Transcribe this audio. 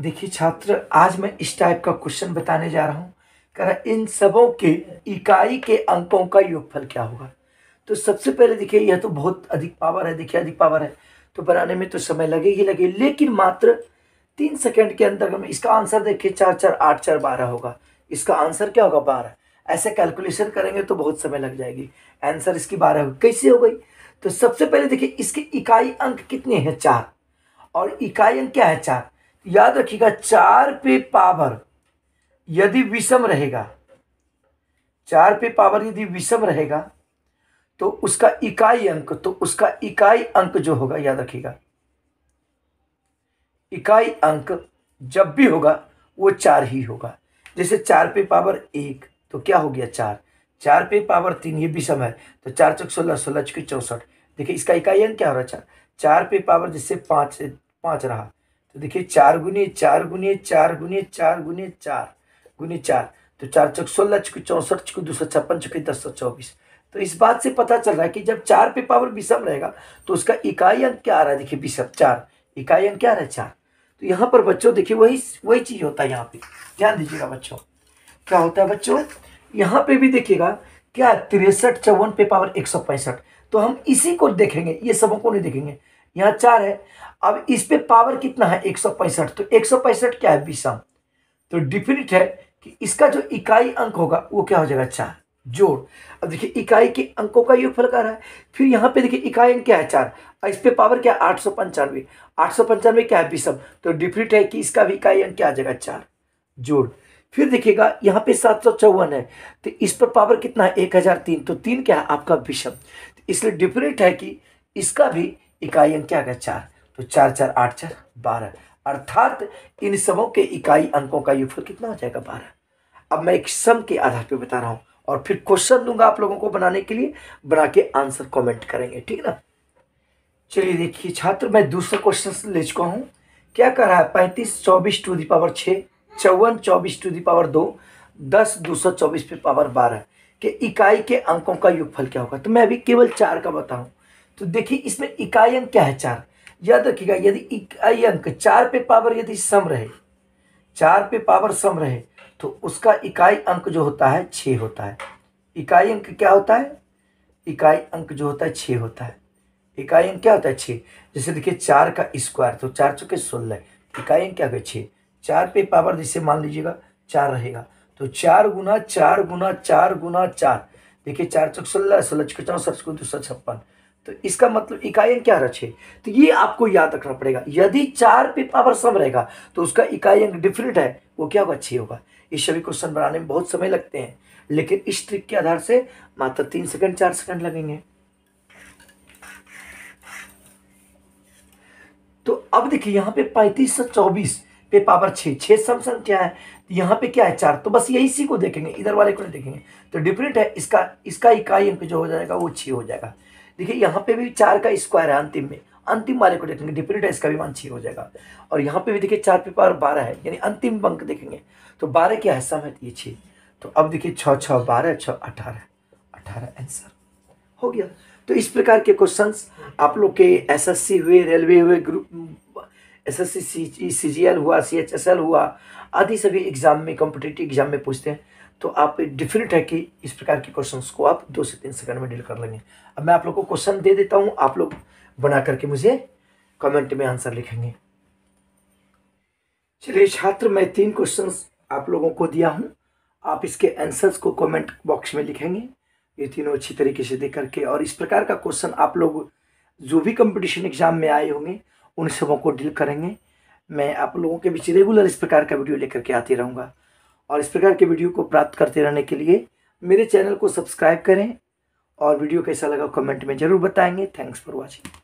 देखिए छात्र आज मैं इस टाइप का क्वेश्चन बताने जा रहा हूँ कह इन सबों के इकाई के अंकों का योगफल क्या होगा तो सबसे पहले देखिए यह तो बहुत अधिक पावर है देखिए अधिक पावर है तो बनाने में तो समय लगे ही लगे लेकिन मात्र तीन सेकंड के अंदर में इसका आंसर देखिए चार चार आठ चार बारह होगा इसका आंसर क्या होगा बारह ऐसे कैलकुलेशन करेंगे तो बहुत समय लग जाएगी आंसर इसकी बारह होगी कैसे हो गई तो सबसे पहले देखिए इसके इकाई अंक कितने हैं चार और इकाई अंक क्या है चार याद रखिएगा चार पे पावर यदि विषम रहेगा चार पे पावर यदि विषम रहेगा तो उसका इकाई अंक तो उसका इकाई अंक जो होगा याद रखिएगा इकाई अंक जब भी होगा वो चार ही होगा जैसे चार पे पावर एक तो क्या हो गया चार चार पे पावर तीन ये विषम है तो चार चौक सोलह सोलह चौकी चौसठ देखिए इसका इकाई अंक क्या हो रहा है चार चार पे पावर जैसे पाँच पाँच रहा तो देखिए चार गुने चार गुने चार गुने चार गुने चार गुने चार तो चार चौक सोलह चुकी चौंसठ चुकी दो सौ छप्पन चुकी दस सौ चौबीस तो इस बात से पता चल रहा है कि जब चार पे पावर विषम रहेगा तो उसका इकाई अंक क्या आ रहा है देखिए विषम चार इकाई अंक क्या आ रहा है चार तो यहाँ पर बच्चों देखिए वही वही चीज़ होता है यहाँ पे ध्यान दीजिएगा बच्चों क्या होता है बच्चों यहाँ पे भी देखिएगा क्या तिरसठ चौवन पे पावर एक सौ पैंसठ तो हम इसी को देखेंगे ये सबों को नहीं देखेंगे यहाँ चार है अब इस पे पावर कितना है एक सौ पैंसठ तो एक सौ पैंसठ क्या है विषम तो डिफिनिट है कि इसका जो इकाई अंक होगा वो क्या हो जाएगा चार जोड़ अब देखिए इकाई के अंकों का योग फल कर रहा है फिर यहाँ पे देखिए इकाई अंक क्या है चार और इस पे पावर क्या है आठ सौ पंचानवे आठ सौ पंचानवे क्या है विषम तो डिफिनिट है कि इसका भी इकाई अंक क्या आ जाएगा चार जोड़ फिर देखिएगा यहाँ पे सात सौ चौवन है तो इस पर पावर कितना है एक हज़ार तीन तो तीन क्या है आपका विषम तो इसलिए डिफरेंट है कि इसका भी इकाई अंक क्या गया चार तो चार चार आठ चार बारह अर्थात इन सबों के इकाई अंकों का युगफल कितना हो जाएगा बारह अब मैं एक सम के आधार पर बता रहा हूँ और फिर क्वेश्चन दूंगा आप लोगों को बनाने के लिए बना के आंसर कमेंट करेंगे ठीक ना चलिए देखिए छात्र मैं दूसरा क्वेश्चन ले चुका हूँ क्या कर रहा है पैंतीस चौबीस टू दी पावर छः चौवन चौबीस टू दी पावर दो दस दो सौ चौबीस पे पावर बारह के इकाई के अंकों का युगफल क्या होगा तो मैं अभी केवल चार का बताऊँ तो देखिए इसमें इकाई अंक क्या है चार याद रखिएगा यदि इकाई अंक चार पे पावर यदि सम रहे चार पे पावर सम रहे तो उसका इकाई अंक जो होता है छ होता है इकाई अंक क्या होता है इकाई अंक जो होता है छ होता है इकाई अंक क्या होता है छ जैसे देखिए चार का स्क्वायर तो चार चौके सोलह इकाई अंक क्या होगा छः चार पे पावर जिसे मान लीजिएगा चार रहेगा तो चार गुना चार गुना चार गुना चार देखिए चार चौक सोलह सोलह चौसठ दो सौ छप्पन तो इसका मतलब इकाइयाँ क्या रचे तो ये आपको याद रखना पड़ेगा यदि चार पे पावर सम रहेगा तो उसका इकाई अंक डिफरेंट है वो क्या होगा छः होगा इस सभी क्वेश्चन बनाने में बहुत समय लगते हैं लेकिन इस ट्रिक के आधार से मात्र तीन सेकंड चार सेकंड लगेंगे तो अब देखिए यहाँ पे पैंतीस से चौबीस पे पावर छः छः सम संख्या है तो यहाँ पे क्या है चार तो बस यही इसी को देखेंगे इधर वाले को नहीं देखेंगे तो डिफरेंट है इसका इसका इकाई अंक जो हो जाएगा वो छः हो जाएगा देखिए यहाँ पे भी चार का स्क्वायर है अंतिम में अंतिम वाले को देखेंगे डिफिनेट है इसका भी मान छः हो जाएगा और यहाँ पे भी देखिए चार पे पार बारह है यानी अंतिम अंक देखेंगे तो बारह क्या है सम है ये छः तो अब देखिए छः छः बारह छः अठारह अठारह आंसर हो गया तो इस प्रकार के क्वेश्चन आप लोग के एस हुए रेलवे हुए group S S C C G L हुआ सी एच एस एल हुआ आदि सभी एग्ज़ाम में कॉम्पिटेटिव एग्ज़ाम में पूछते हैं तो आप डिफिनेट है कि इस प्रकार के क्वेश्चन को आप दो से तीन सेकंड में डील कर लेंगे अब मैं आप लोग को क्वेश्चन दे देता हूँ आप लोग बना करके मुझे कमेंट में आंसर लिखेंगे चलिए छात्र मैं तीन क्वेश्चन आप लोगों को दिया हूँ आप इसके आंसर्स को कमेंट बॉक्स में लिखेंगे ये तीनों अच्छी तरीके से देख करके और इस प्रकार का क्वेश्चन आप लोग जो भी कंपटीशन एग्जाम में आए होंगे उन सबों को डील करेंगे मैं आप लोगों के बीच रेगुलर इस प्रकार का वीडियो लेकर के आती रहूँगा और इस प्रकार के वीडियो को प्राप्त करते रहने के लिए मेरे चैनल को सब्सक्राइब करें और वीडियो कैसा लगा कमेंट में ज़रूर बताएंगे थैंक्स फॉर वॉचिंग